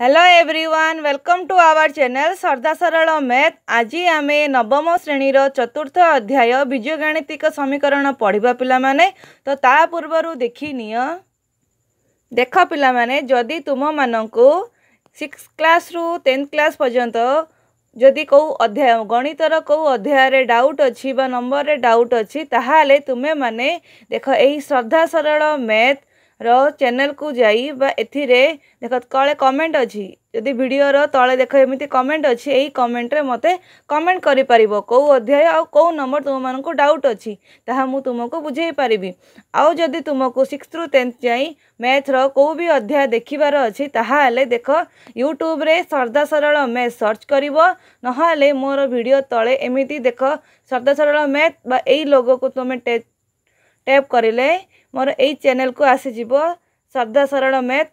hello everyone welcome to our channel ସର୍ଦ୍ଦା ସରଳ math ଆଜି ଆମେ ନବମ ଶ୍ରେଣୀର ଚତୁର୍ଥ ଅଧ୍ୟାୟ ବିଜୁଗାଣିତିକ ସମୀକରଣ ପଢ଼ିବା ପିଲାମାନେ ତ ତା ପୂର୍ବରୁ ଦେଖିନିଅ ଦେଖ ପିଲାମାନେ ଯଦି ତୁମମାନଙ୍କୁ ସିକ୍ସ କ୍ଲାସ୍ରୁ ଟେନ୍ଥ କ୍ଲାସ୍ ପର୍ଯ୍ୟନ୍ତ ଯଦି କେଉଁ ଅଧ୍ୟାୟ ଗଣିତର କେଉଁ ଅଧ୍ୟାୟରେ ଡାଉଟ୍ ଅଛି ବା ନମ୍ବରରେ ଡାଉଟ୍ ଅଛି ତାହେଲେ ତୁମେମାନେ ଦେଖ ଏହି ଶ୍ରଦ୍ଧା ସରଳ ମ୍ୟାଥ୍ चैनल को जाई जी ए देख ते कमेंट अच्छी जदि भिडर तले देख एम कमेंट अच्छे यही कमेंट्रे मत कमेंट करो अध्याय आउ नंबर तुम मानक डाउट अच्छी ताको बुझे पारि आदि तुमको सिक्स रु टेन्थ जाए मैथ्र कौ भी अध्याय देखार अच्छे ताल देख यूट्यूब्रे सर्दा सरल मैथ सर्च कर ना मोर भिड तले एमती देख सर्दा सरल मैथ लोग को तुम टैप करें मोर यल को आसीज श्रद्धा सरल मैथ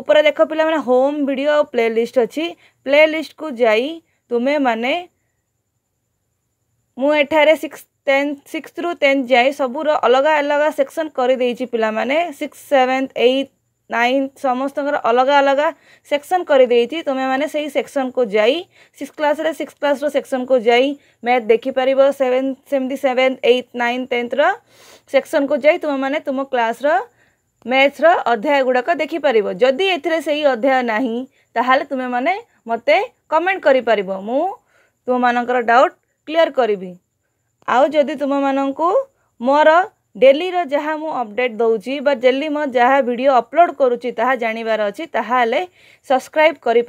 उपर देख पे होम भिड प्ले लिस्ट अच्छी प्ले लिस्ट को जी तुम्हें मैने मुठार सिक्स टेन् सिक्स रु टेन्थ जाए सबूर अलग अलग सेक्शन कर पे सिक्स सेवेन्थ एइथ नाइन समस्त अलग अलग सेक्शन करदे तुम्हें तो से ही सेक्शन को जाइ सिक्स क्लास सिक्स क्लास रो सेक्शन को जाइ मैथ देखिपार सेवेन सेमती सेवेन एट नाइन टेन्थर सेक्शन को जाइ तुम तो मैंने तुम क्लास रैथ्र अध्याय गुड़ाक देखिपार जदि एध्याय ना तो तुम्हें मैंने मत कमेंट करम डाउट क्लीयर करी आदि तुम मानक मोर डेली रहा अपडेट दौर डेली जहाँ भिड अपलोड करुच्ची जानवर अच्छी ताले सब्सक्राइब कर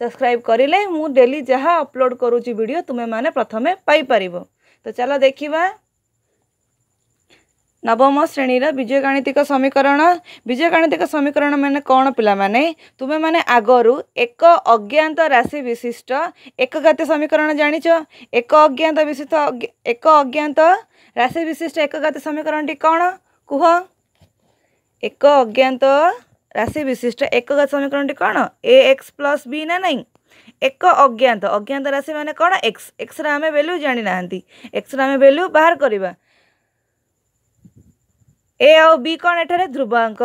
सब्सक्राइब करें मुझे डेली जहाँ अपलोड करुच्ची भिड तुम्हें प्रथम पाई तो चल देखा ନବମ ଶ୍ରେଣୀର ବୀଜଗାଣିତିକ ସମୀକରଣ ବୀଜଗାଣିତିକ ସମୀକରଣ ମାନେ କ'ଣ ପିଲାମାନେ ତୁମେମାନେ ଆଗରୁ ଏକ ଅଜ୍ଞାତ ରାଶି ବିଶିଷ୍ଟ ଏକଗାତୀୟ ସମୀକରଣ ଜାଣିଛ ଏକ ଅଜ୍ଞାତ ବିଶିଷ୍ଟ ଏକ ଅଜ୍ଞାତ ରାଶି ବିଶିଷ୍ଟ ଏକଗାତୀୟ ସମୀକରଣଟି କ'ଣ କୁହ ଏକ ଅଜ୍ଞାତ ରାଶି ବିଶିଷ୍ଟ ଏକଗାତୀୟ ସମୀକରଣଟି କ'ଣ ଏ ଏକ୍ସ ପ୍ଲସ୍ ବି ନା ନାହିଁ ଏକ ଅଜ୍ଞାତ ଅଜ୍ଞାତ ରାଶି ମାନେ କ'ଣ ଏକ୍ସ ଏକ୍ସରେ ଆମେ ଭ୍ୟାଲ୍ୟୁ ଜାଣିନାହାନ୍ତି ଏକ୍ସରେ ଆମେ ଭ୍ୟାଲ୍ୟୁ ବାହାର କରିବା ए आउ बी कौन एठार ध्रुव अंक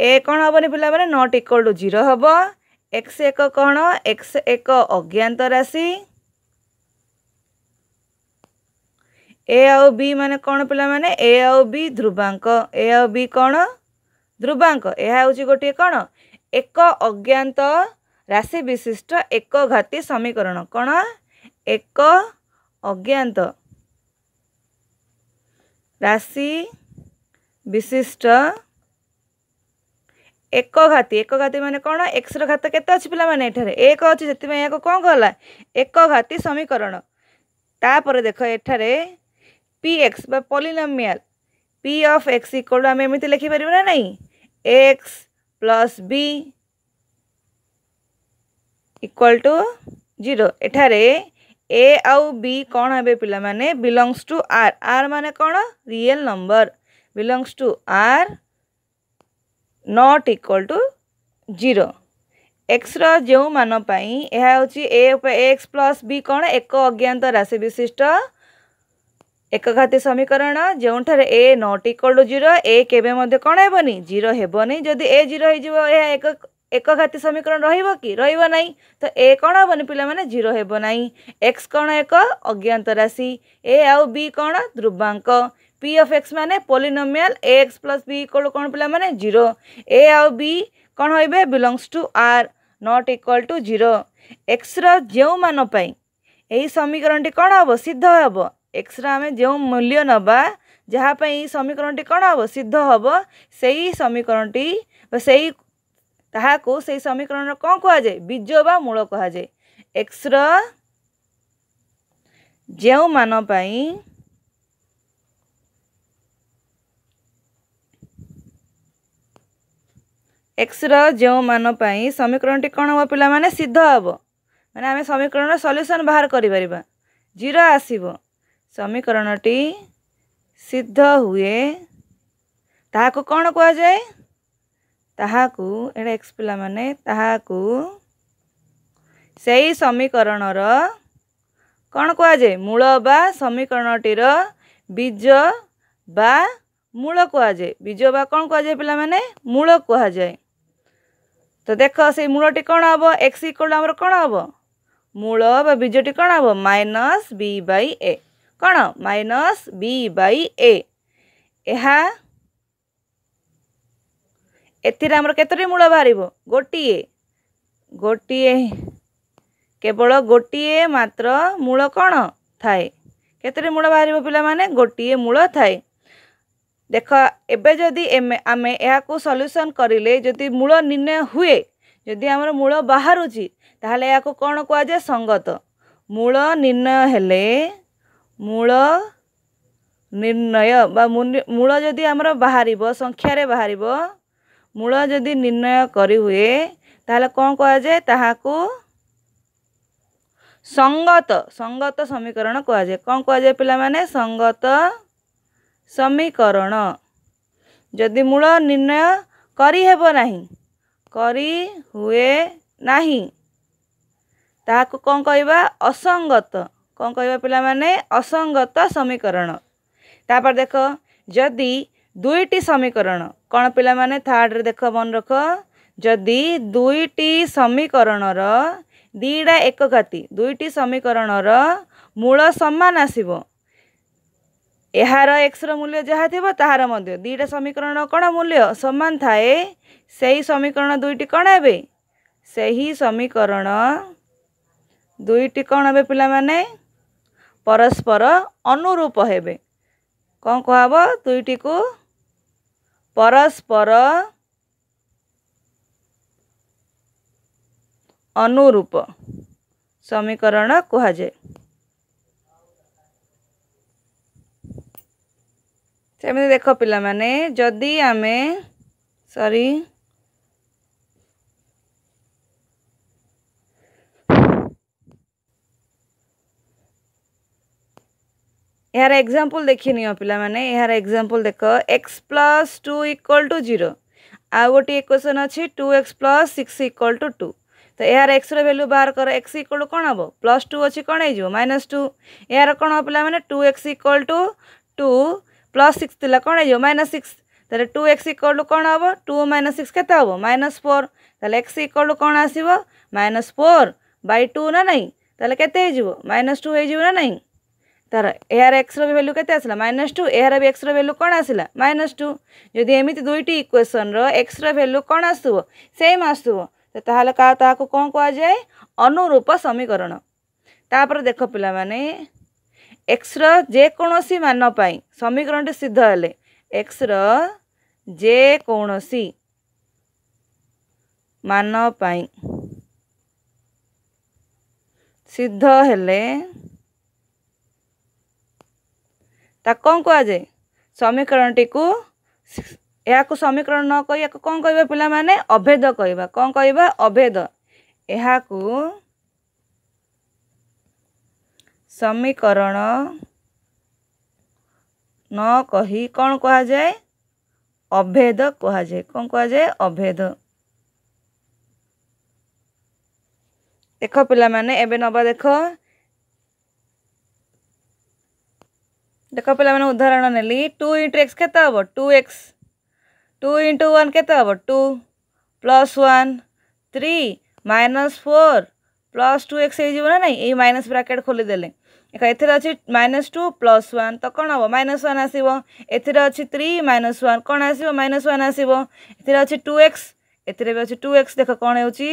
ए कौन हेनी पे नट इक्वल टू जीरो हम एक्स एक कौन एक्स एक अज्ञात राशि ए आउ बी मान कौन पे ए आउ बी ध्रुवांक ए आउ बी कौन ध्रुवांक यह हूँ गोटे कौन एक अज्ञात राशि विशिष्ट एक घाती समीकरण कौन एक अज्ञात राशि বিশিষ্ট ଏକ ଘାତି ଏକ ଘାତି ମାନେ କ'ଣ ଏକ୍ସର ଘାତ କେତେ ଅଛି ପିଲାମାନେ ଏଠାରେ ଏକ ଅଛି ସେଥିପାଇଁ ଏହାକୁ କ'ଣ କଲା ଏକ ଘାତି ସମୀକରଣ ତାପରେ ଦେଖ ଏଠାରେ ପି ଏକ୍ସ ବା polynomial p of x equal ଆମେ ଏମିତି ଲେଖିପାରିବୁ ନା ନାହିଁ x plus b equal to zero ଏଠାରେ ଏ ଆଉ ବି କ'ଣ ହେବେ ପିଲାମାନେ ବିଲଙ୍ଗସ୍ ଟୁ ଆର୍ ଆର୍ ମାନେ କ'ଣ real number belongs to r not equal to 0 x ର ଯେଉଁ ମାନ ପାଇଁ ଏହା ହେଉଛି a x ପ୍ଲସ୍ b କ'ଣ ଏକ ଅଜ୍ଞାତ ରାଶି ବିଶିଷ୍ଟ ଏକଘାତୀ ସମୀକରଣ ଯେଉଁଠାରେ a not equal to zero a କେବେ ମଧ୍ୟ କ'ଣ ହେବନି ଜିରୋ ହେବନି ଯଦି ଏ ଜିରୋ ହେଇଯିବ ଏହା ଏକ ଏକଘାତୀ ସମୀକରଣ ରହିବ କି ରହିବ ନାହିଁ ତ ଏ କ'ଣ ହେବନି ପିଲାମାନେ ଜିରୋ ହେବ ନାହିଁ ଏକ୍ସ କ'ଣ ଏକ ଅଜ୍ଞାତ ରାଶି ଏ ଆଉ ବି କ'ଣ ଧ୍ରୁବାଙ୍କ পি অফ এক্স মানে polynomial a x plus b equal to কোণ পিলামানে জিরো এ আউ বি କ'ଣ ହେବେ belongs to R not equal to zero ଏକ୍ସର ଯେଉଁମାନ ପାଇଁ ଏହି ସମୀକରଣଟି କ'ଣ ହେବ ସିଦ୍ଧ ହେବ ଏକ୍ସର ଆମେ ଯେଉଁ ମୂଲ୍ୟ ନେବା ଯାହା ପାଇଁ ଏହି ସମୀକରଣଟି କ'ଣ ହେବ ସିଦ୍ଧ ହେବ ସେଇ ସମୀକରଣଟି ବା ସେଇ ତାହାକୁ ସେଇ ସମୀକରଣର କ'ଣ କୁହାଯାଏ ବୀଜ ବା ମୂଳ କୁହାଯାଏ ଏକ୍ସର ଯେଉଁମାନ ପାଇଁ ଏକ୍ସର ଯେଉଁ ମାନ ପାଇଁ ସମୀକରଣଟି କ'ଣ ହେବ ପିଲାମାନେ ସିଦ୍ଧ ହେବ ମାନେ ଆମେ ସମୀକରଣର ସଲ୍ୟୁସନ୍ ବାହାର କରିପାରିବା ଜିରୋ ଆସିବ ସମୀକରଣଟି ସିଦ୍ଧ ହୁଏ ତାହାକୁ କ'ଣ କୁହାଯାଏ ତାହାକୁ ଏଇଟା ଏକ୍ସ ପିଲାମାନେ ତାହାକୁ ସେଇ ସମୀକରଣର କ'ଣ କୁହାଯାଏ ମୂଳ ବା ସମୀକରଣଟିର ବୀଜ ବା ମୂଳ କୁହାଯାଏ ବୀଜ ବା କ'ଣ କୁହାଯାଏ ପିଲାମାନେ ମୂଳ କୁହାଯାଏ ତ ଦେଖ ସେଇ ମୂଳଟି କ'ଣ ହେବ ଏକ୍ସ ଇକ୍ୱଲ ଆମର କ'ଣ ହେବ ମୂଳ ବା ବୀଜଟି କ'ଣ ହେବ ମାଇନସ୍ ବି ବାଇ ଏ କ'ଣ ମାଇନସ୍ ବି ବାଇ ଏ ଏହା ଏଥିରେ ଆମର କେତୋଟି ମୂଳ ବାହାରିବ ଗୋଟିଏ ଗୋଟିଏ କେବଳ ଗୋଟିଏ ମାତ୍ର ମୂଳ କ'ଣ ଥାଏ କେତୋଟି ମୂଳ ବାହାରିବ ପିଲାମାନେ ଗୋଟିଏ ମୂଳ ଥାଏ ଦେଖ ଏବେ ଯଦି ଆମେ ଏହାକୁ ସଲ୍ୟୁସନ୍ କରିଲେ ଯଦି ମୂଳ ନିର୍ଣ୍ଣୟ ହୁଏ ଯଦି ଆମର ମୂଳ ବାହାରୁଛି ତାହେଲେ ଏହାକୁ କ'ଣ କୁହାଯାଏ ସଙ୍ଗତ ମୂଳ ନିର୍ଣ୍ଣୟ ହେଲେ ମୂଳ ନିର୍ଣ୍ଣୟ ବା ମୂଳ ଯଦି ଆମର ବାହାରିବ ସଂଖ୍ୟାରେ ବାହାରିବ ମୂଳ ଯଦି ନିର୍ଣ୍ଣୟ କରିହୁଏ ତାହେଲେ କ'ଣ କୁହାଯାଏ ତାହାକୁ ସଙ୍ଗତ ସଙ୍ଗତ ସମୀକରଣ କୁହାଯାଏ କ'ଣ କୁହାଯାଏ ପିଲାମାନେ ସଙ୍ଗତ ସମୀକରଣ ଯଦି ମୂଳ ନିର୍ଣ୍ଣୟ କରିହେବ ନାହିଁ କରି ହୁଏ ନାହିଁ ତାହାକୁ କ'ଣ କହିବା ଅସଙ୍ଗତ କ'ଣ କହିବା ପିଲାମାନେ ଅସଙ୍ଗତ ସମୀକରଣ ତାପରେ ଦେଖ ଯଦି ଦୁଇଟି ସମୀକରଣ କ'ଣ ପିଲାମାନେ ଥାର୍ଡ଼ରେ ଦେଖ ମନେ ରଖ ଯଦି ଦୁଇଟି ସମୀକରଣର ଦୁଇଟା ଏକଘାତି ଦୁଇଟି ସମୀକରଣର ମୂଳ ସମାନ ଆସିବ ଏହାର ଏକ୍ସର ମୂଲ୍ୟ ଯାହା ଥିବ ତାହାର ମଧ୍ୟ ଦୁଇଟା ସମୀକରଣ କ'ଣ ମୂଲ୍ୟ ସମାନ ଥାଏ ସେହି ସମୀକରଣ ଦୁଇଟି କ'ଣ ହେବେ ସେହି ସମୀକରଣ ଦୁଇଟି କ'ଣ ହେବେ ପିଲାମାନେ ପରସ୍ପର ଅନୁରୂପ ହେବେ କ'ଣ କୁହାବ ଦୁଇଟିକୁ ପରସ୍ପର ଅନୁରୂପ ସମୀକରଣ କୁହାଯାଏ ସେମିତି ଦେଖ ପିଲାମାନେ ଯଦି ଆମେ ସରି ଏହାର ଏକ୍ଜାମ୍ପଲ୍ ଦେଖିନିଅ ପିଲାମାନେ ଏହାର ଏକ୍ଜାମ୍ପଲ୍ ଦେଖ x plus two equal to zero ଆଉ ଗୋଟିଏ ଇକ୍ୱେସନ୍ ଅଛି two x plus six equal to two ତ ଏହାର ଏକ୍ସର ଭ୍ୟାଲ୍ୟୁ ବାହାର କର ଏକ୍ସ ଇକ୍ୱାଲ୍ ଟୁ କ'ଣ ହେବ ପ୍ଲସ୍ ଟୁ ଅଛି କ'ଣ ହେଇଯିବ ମାଇନସ୍ ଟୁ ଏହାର କ'ଣ ହେବ ପିଲାମାନେ two x equal to two plus six ला कौन हो माइनस सिक्स তাহলে টু এক্স ইকোয়াল কম হব টু মাইনস সিক্স কেতে হব মাইনস ফোর তাহলে এক্স ইকোয়াল কম আসব মাইনস ফোর বাই টু না নাই তাহলে কেতে হয়ে যাব মাইনস টু হয়ে যাব না নাই তার এর এক্সর ভ্যালু কেতে আসলা মাইনস টু এর বি এক্সর ভ্যালু কম আসলা মাইনস টু যদি এমিতি দুইটি ইকুয়েসনর এক্সর ভ্যালু কম আসব সেম আসব তাহলে তাহলে কম কুয়া যায় অনুরূপ সমীকরণ তাপরে দেখ পিলা মানে ଏକ୍ସର ଯେକୌଣସି ମାନ ପାଇଁ ସମୀକରଣଟି ସିଦ୍ଧ ହେଲେ ଏକ୍ସର ଯେକୌଣସି ମାନ ପାଇଁ ସିଦ୍ଧ ହେଲେ ତା କ'ଣ କୁହାଯାଏ ସମୀକରଣଟିକୁ ଏହାକୁ ସମୀକରଣ ନ କହି ଏହାକୁ କ'ଣ କହିବା ପିଲାମାନେ ଅଭେଦ କହିବା କ'ଣ କହିବା ଅଭେଦ ଏହାକୁ समीकरण न कही कौन कह जाए अभेद कह जाए कौन कह जाए अभेद देख पिला माने एबे नबा देख देख पिला माने उदाहरण नेली टू इंटु एक्स केत two x two into one के two plus one three minus four plus two x हो ना नहीं माइनस ब्राकेट खोली देले ଏଥିରେ ଅଛି ମାଇନସ୍ ଟୁ ପ୍ଲସ୍ ୱାନ୍ ତ କ'ଣ ହେବ ମାଇନସ୍ ୱାନ୍ ଆସିବ ଏଥିରେ ଅଛି ଥ୍ରୀ ମାଇନସ୍ ୱାନ୍ କ'ଣ ଆସିବ ମାଇନସ୍ ୱାନ୍ ଆସିବ ଏଥିରେ ଅଛି ଟୁ ଏକ୍ସ ଏଥିରେ ବି ଅଛି ଟୁ ଏକ୍ସ ଦେଖ କ'ଣ ହେଉଛି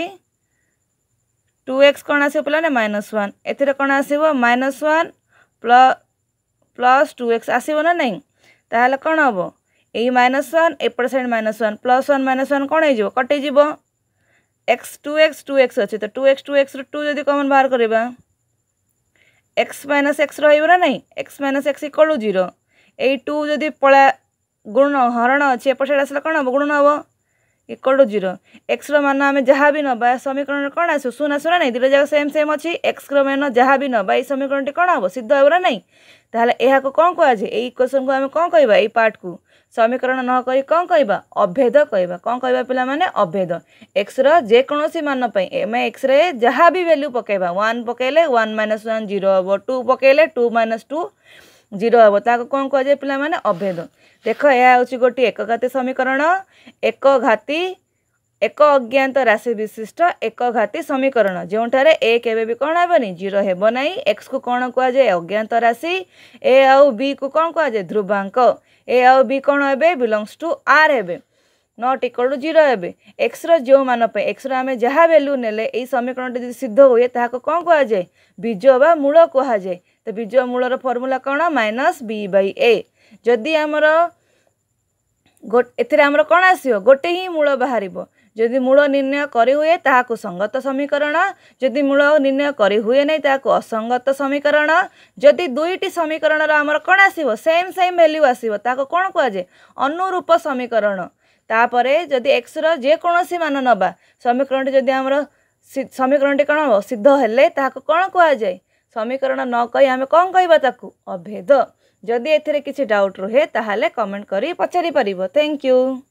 ଟୁ ଏକ୍ସ କ'ଣ ଆସିବ ପିଲାମାନେ ମାଇନସ୍ ୱାନ୍ ଏଥିରେ କ'ଣ ଆସିବ minus one plus two x ଆସିବ ନା ନାହିଁ ତାହେଲେ କ'ଣ ହେବ ଏଇ ମାଇନସ୍ ୱାନ୍ ଏପଟ side minus one plus one minus one କ'ଣ ହେଇଯିବ କଟିଯିବ x two x two x ଅଛି ତ ଟୁ ଏକ୍ସ ଟୁ ଏକ୍ସରୁ ଟୁ ଯଦି କମନ୍ ବାହାର କରିବା এক্স মাইনাস এক্স রহব না নাই x minus x equal to zero এই টু যদি পলা গুণ হরণ অছি এপট সাইড আসলে কম হব গুণ হব ইকল টু জিরো এক্সর মান আমি যা বি নবা সমীকরণ কম আসু শূন্য আসু না দুইটা যাক সেম সেম অছি এক্সর মান যা বি নবা এই সমীকরণটি কম হব সিদ্ধ হব না নাই তাহলে এখন কম কুয়া যায় এই ইকুয়েসন কু আমি কম কহবা এই পার্ট কু ସମୀକରଣ ନ କହି କ'ଣ କହିବା ଅଭେଦ କହିବା କ'ଣ କହିବା ପିଲାମାନେ ଅଭେଦ ଏକ୍ସର ଯେକୌଣସି ମାନ ପାଇଁ ଆମେ ଏକ୍ସରେ ଯାହା ବି ଭ୍ୟାଲ୍ୟୁ ପକାଇବା ୱାନ୍ ପକାଇଲେ ୱାନ୍ ମାଇନସ୍ ୱାନ୍ ଜିରୋ ହେବ ଟୁ ପକାଇଲେ ଟୁ ମାଇନସ୍ ଟୁ ଜିରୋ ହେବ ତାହାକୁ କ'ଣ କୁହାଯାଏ ପିଲାମାନେ ଅଭେଦ ଦେଖ ଏହା ହେଉଛି ଗୋଟିଏ ଏକଘାତୀ ସମୀକରଣ ଏକଘାତୀ ଏକ ଅଜ୍ଞାତ ରାଶି ବିଶିଷ୍ଟ ଏକଘାତୀ ସମୀକରଣ ଯେଉଁଠାରେ ଏ କେବେ ବି କ'ଣ ହେବନି ଜିରୋ ହେବ ନାହିଁ ଏକ୍ସକୁ କ'ଣ କୁହାଯାଏ ଅଜ୍ଞାତ ରାଶି ଏ ଆଉ ବିକୁ କ'ଣ କୁହାଯାଏ ଧ୍ରୁବାଙ୍କ ଏ ଆଉ ବି କ'ଣ ଏବେ ବିଲଙ୍ଗସ୍ ଟୁ ଆର୍ ଏବେ ନଟ୍ ଇକ୍ୱଲ୍ ଟୁ ଜିରୋ ଏବେ ଏକ୍ସର ଯେଉଁମାନ ପାଇଁ ଏକ୍ସର ଆମେ ଯାହା ଭ୍ୟାଲୁ ନେଲେ ଏଇ ସମୀକରଣଟି ଯଦି ସିଦ୍ଧ ହୁଏ ତାହାକୁ କ'ଣ କୁହାଯାଏ ବୀଜ ବା ମୂଳ କୁହାଯାଏ ତ ବୀଜ ମୂଳର ଫର୍ମୁଲା କ'ଣ ମାଇନସ୍ ବି ବାଇ ଏ ଯଦି ଆମର ଏଥିରେ ଆମର କ'ଣ ଆସିବ ଗୋଟେ ହିଁ ମୂଳ ବାହାରିବ ଯଦି ମୂଳ ନିର୍ଣ୍ଣୟ କରିହୁଏ ତାହାକୁ ସଙ୍ଗତ ସମୀକରଣ ଯଦି ମୂଳ ନିର୍ଣ୍ଣୟ କରିହୁଏ ନାହିଁ ତାହାକୁ ଅସଙ୍ଗତ ସମୀକରଣ ଯଦି ଦୁଇଟି ସମୀକରଣର ଆମର କ'ଣ ଆସିବ ସେମ୍ ସେମ୍ ଭ୍ୟାଲ୍ୟୁ ଆସିବ ତାହାକୁ କ'ଣ କୁହାଯାଏ ଅନୁରୂପ ସମୀକରଣ ତାପରେ ଯଦି ଏକ୍ସର ଯେକୌଣସି ମାନ ନେବା ସମୀକରଣଟି ଯଦି ଆମର ସମୀକରଣଟି କ'ଣ ସିଦ୍ଧ ହେଲେ ତାହାକୁ କ'ଣ କୁହାଯାଏ ସମୀକରଣ ନ କହି ଆମେ କ'ଣ କହିବା ତାକୁ ଅଭେଦ ଯଦି ଏଥିରେ କିଛି ଡାଉଟ୍ ରୁହେ ତାହେଲେ କମେଣ୍ଟ କରି ପଚାରି ପାରିବ ଥ୍ୟାଙ୍କ ୟୁ